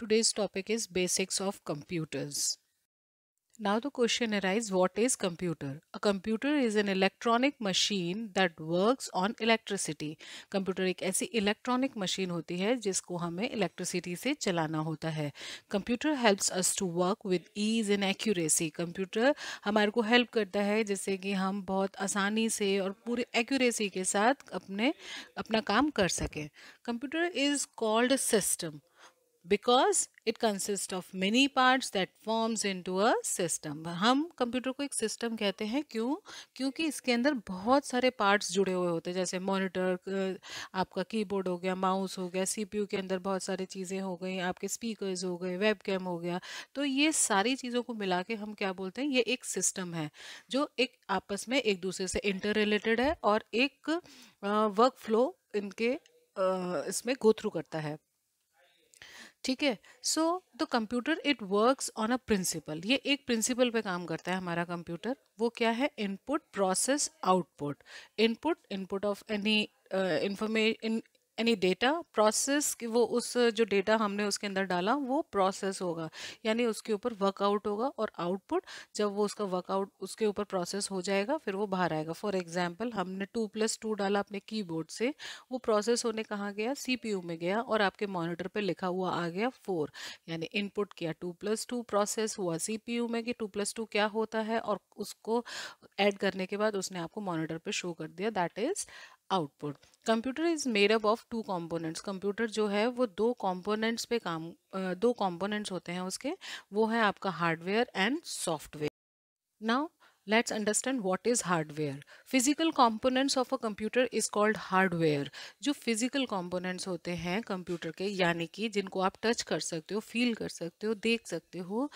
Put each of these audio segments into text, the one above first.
Today's topic is basics of computers. Now the question arises what is computer? A computer is an electronic machine that works on electricity. Computer एक ऐसी electronic machine होती है जिसको हमें electricity से चलाना होता है computer helps us to work with ease and accuracy computer हमारे को हेल्प करता है जिससे कि हम बहुत आसानी से और पूरी एक्यूरेसी के साथ अपने अपना काम कर सकें computer is called system it consist of many parts that forms into a system हम कंप्यूटर को एक सिस्टम कहते हैं क्यों क्योंकि इसके अंदर बहुत सारे पार्ट्स जुड़े हुए होते हैं जैसे मॉनिटर आपका कीबोर्ड हो गया माउस हो गया सीपीयू के अंदर बहुत सारी चीज़ें हो गई आपके स्पीकर्स हो गए कैम हो गया तो ये सारी चीज़ों को मिला के हम क्या बोलते हैं ये एक सिस्टम है जो एक आपस में एक दूसरे से इंटर रिलेटेड है और एक वर्क फ्लो इनके इसमें गो थ्रू करता है ठीक है so the computer it works on a principle ये एक प्रिंसिपल पे काम करता है हमारा कंप्यूटर वो क्या है input process output input input of any information यानी डेटा प्रोसेस कि वो उस जो डेटा हमने उसके अंदर डाला वो प्रोसेस होगा यानी उसके ऊपर वर्कआउट होगा और आउटपुट जब वो उसका वर्कआउट उसके ऊपर प्रोसेस हो जाएगा फिर वो बाहर आएगा फॉर एग्जाम्पल हमने टू प्लस टू डाला अपने कीबोर्ड से वो प्रोसेस होने कहाँ गया सीपीयू में गया और आपके मॉनिटर पर लिखा हुआ आ गया फोर यानी इनपुट किया टू प्लस टू प्रोसेस हुआ सी में कि टू प्लस टू क्या होता है और उसको एड करने के बाद उसने आपको मॉनिटर पर शो कर दिया that is output computer is made up of two components computer जो है वो दो कंपोनेंट्स पे काम दो कंपोनेंट्स होते हैं उसके वो है आपका hardware and software now Let's understand what is hardware. Physical components of a computer is called hardware. jo physical components hote hain computer ke yani ki jinko aap touch kar sakte ho feel kar sakte ho dekh sakte ho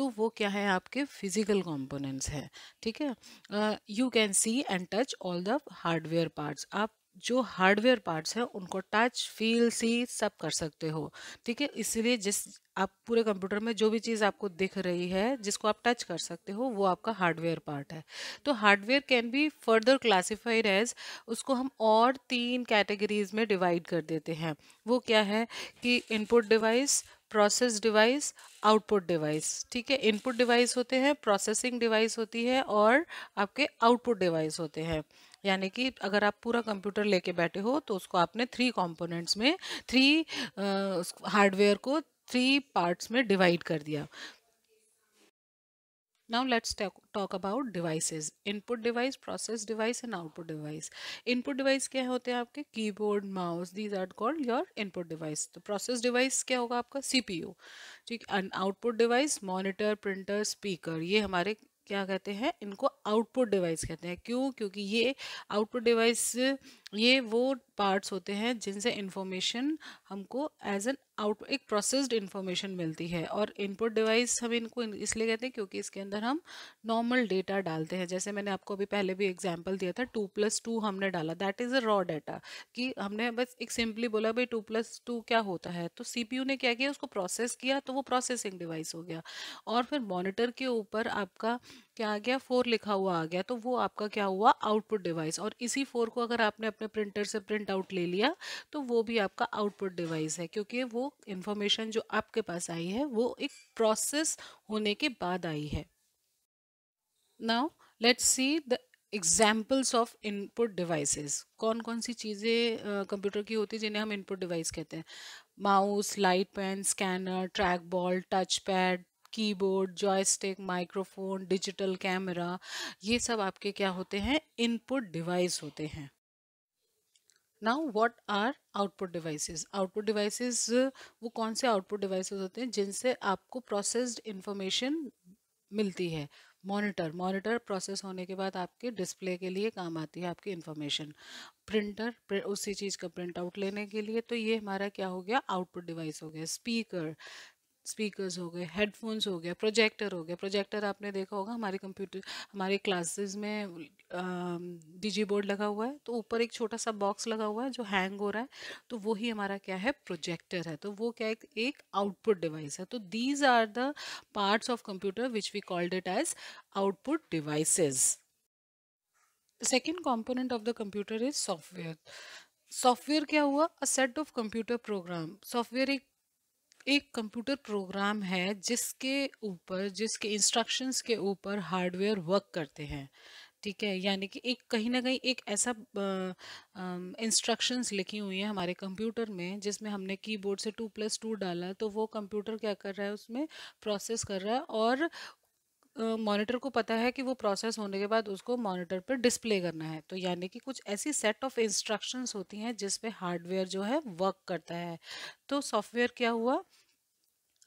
to wo kya hai aapke physical components है ठीक है you can see and touch all the hardware parts aap जो hardware parts हैं उनको touch feel सी सब कर सकते हो ठीक है इसलिए जिस आप पूरे कंप्यूटर में जो भी चीज़ आपको दिख रही है जिसको आप टच कर सकते हो वो आपका हार्डवेयर पार्ट है तो hardware can be further classified as उसको हम और तीन कैटेगरीज में डिवाइड कर देते हैं वो क्या है कि input device process device output device ठीक है इनपुट डिवाइस होते हैं प्रोसेसिंग डिवाइस होती है और आपके आउटपुट डिवाइस होते हैं यानी कि अगर आप पूरा कंप्यूटर लेके बैठे हो तो उसको आपने थ्री कंपोनेंट्स में थ्री हार्डवेयर को थ्री पार्ट्स में डिवाइड कर दिया Now let's talk talk about devices. Input device, process device and output device. Input device क्या होते हैं आपके keyboard, mouse. These are called your input device. the process device क्या होगा आपका CPU. ठीक and output device, monitor, printer, speaker. ये हमारे क्या कहते हैं इनको आउटपुट डिवाइस कहते हैं क्यों क्योंकि ये आउटपुट डिवाइस ये वो पार्ट्स होते हैं जिनसे इन्फॉर्मेशन हमको एज एन आउट एक प्रोसेस्ड इन्फॉर्मेशन मिलती है और इनपुट डिवाइस हम इनको इसलिए कहते हैं क्योंकि इसके अंदर हम नॉर्मल डेटा डालते हैं जैसे मैंने आपको अभी पहले भी एग्जांपल दिया था टू प्लस टू हमने डाला that is a raw data कि हमने बस एक सिंपली बोला भाई टू प्लस टू क्या होता है तो सी ने क्या किया उसको प्रोसेस किया तो वो प्रोसेसिंग डिवाइस हो गया और फिर मोनिटर के ऊपर आपका क्या आ गया फोर लिखा हुआ आ गया तो वो आपका क्या हुआ आउटपुट डिवाइस और इसी फोर को अगर आपने अपने प्रिंटर से प्रिंट आउट ले लिया तो वो भी आपका आउटपुट डिवाइस है क्योंकि वो इन्फॉर्मेशन जो आपके पास आई है वो एक प्रोसेस होने के बाद आई है now let's see the examples of input devices कौन कौन सी चीज़ें कंप्यूटर की होती है जिन्हें हम इनपुट डिवाइस कहते हैं mouse light pen scanner track ball touch pad keyboard joystick microphone digital camera ये सब आपके क्या होते हैं इनपुट डिवाइस होते हैं now what are output devices output devices वो कौन से आउटपुट डिवाइसेस होते हैं जिनसे आपको प्रोसेस्ड इंफॉर्मेशन मिलती है मॉनिटर मॉनिटर प्रोसेस होने के बाद आपके डिस्प्ले के लिए काम आती है आपकी इन्फॉर्मेशन प्रिंटर उसी चीज़ का प्रिंट आउट लेने के लिए तो ये हमारा क्या हो गया आउटपुट डिवाइस हो गया स्पीकर स्पीकर्स हो गए हेडफोन्स हो गया प्रोजेक्टर हो गया प्रोजेक्टर आपने देखा होगा हमारे कंप्यूटर हमारे क्लासेस में डीजी बोर्ड लगा हुआ है तो ऊपर एक छोटा सा बॉक्स लगा हुआ है जो हैंग हो रहा है तो वही हमारा क्या है प्रोजेक्टर है तो वो क्या एक, एक आउटपुट डिवाइस है तो these are the parts of computer which we called it as output devices second component of the computer is software software क्या हुआ a set of computer program software एक एक कंप्यूटर प्रोग्राम है जिसके ऊपर जिसके इंस्ट्रक्शंस के ऊपर हार्डवेयर वर्क करते हैं ठीक है यानी कि एक कहीं ना कहीं एक ऐसा इंस्ट्रक्शंस लिखी हुई है हमारे कंप्यूटर में जिसमें हमने कीबोर्ड से टू प्लस टू डाला तो वो कंप्यूटर क्या कर रहा है उसमें प्रोसेस कर रहा है और मॉनिटर को पता है कि वो प्रोसेस होने के बाद उसको मॉनिटर पर डिस्प्ले करना है तो यानी कि कुछ ऐसी सेट ऑफ इंस्ट्रक्शंस होती हैं जिसपे हार्डवेयर जो है वर्क करता है तो सॉफ्टवेयर क्या हुआ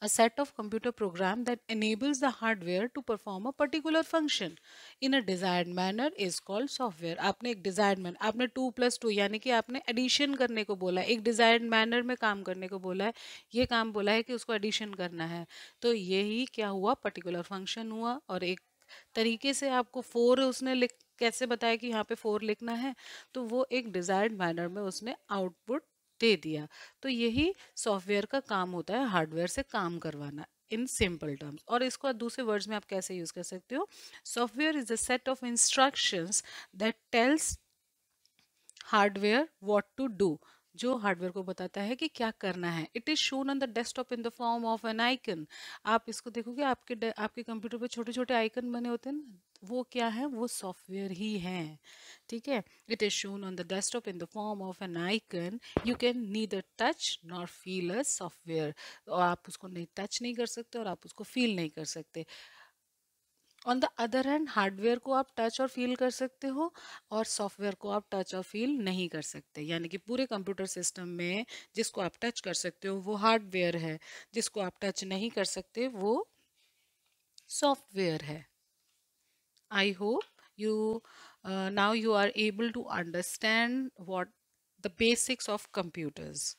a set of computer program that enables the hardware to perform a particular function in a desired manner is called software aapne ek desired manner aapne 2 plus 2 yani ki aapne addition karne ko bola hai ek desired manner mein kaam karne ko bola hai ye kaam bola hai ki usko addition karna hai to yahi kya hua particular function hua aur ek तरीके से आपको four उसने लिख कैसे बताया कि यहाँ पे फोर लिखना है तो वो एक डिजायर्ड मैनर में उसने आउटपुट दे दिया तो यही सॉफ्टवेयर का काम होता है हार्डवेयर से काम करवाना इन सिंपल टर्म्स और इसको दूसरे वर्ड्स में आप कैसे यूज़ कर सकते हो software is a set of instructions that tells hardware what to do जो हार्डवेयर को बताता है कि क्या करना है it is shown on the desktop in the form of an icon आप इसको देखोगे आपके आपके कंप्यूटर पर छोटे छोटे आइकन बने होते हैं ना वो क्या है वो सॉफ्टवेयर ही है ठीक है it is shown on the desktop in the form of an icon you can neither touch nor feel a software और आप उसको नहीं टच नहीं कर सकते और आप उसको फील नहीं कर सकते on the other hand hardware को आप टच और फील कर सकते हो और सॉफ्टवेयर को आप टच और फील नहीं कर सकते यानी कि पूरे कंप्यूटर सिस्टम में जिसको आप टच कर सकते हो वो हार्डवेयर है जिसको आप टच नहीं कर सकते वो सॉफ्टवेयर है I hope you now you are able to understand what the basics of computers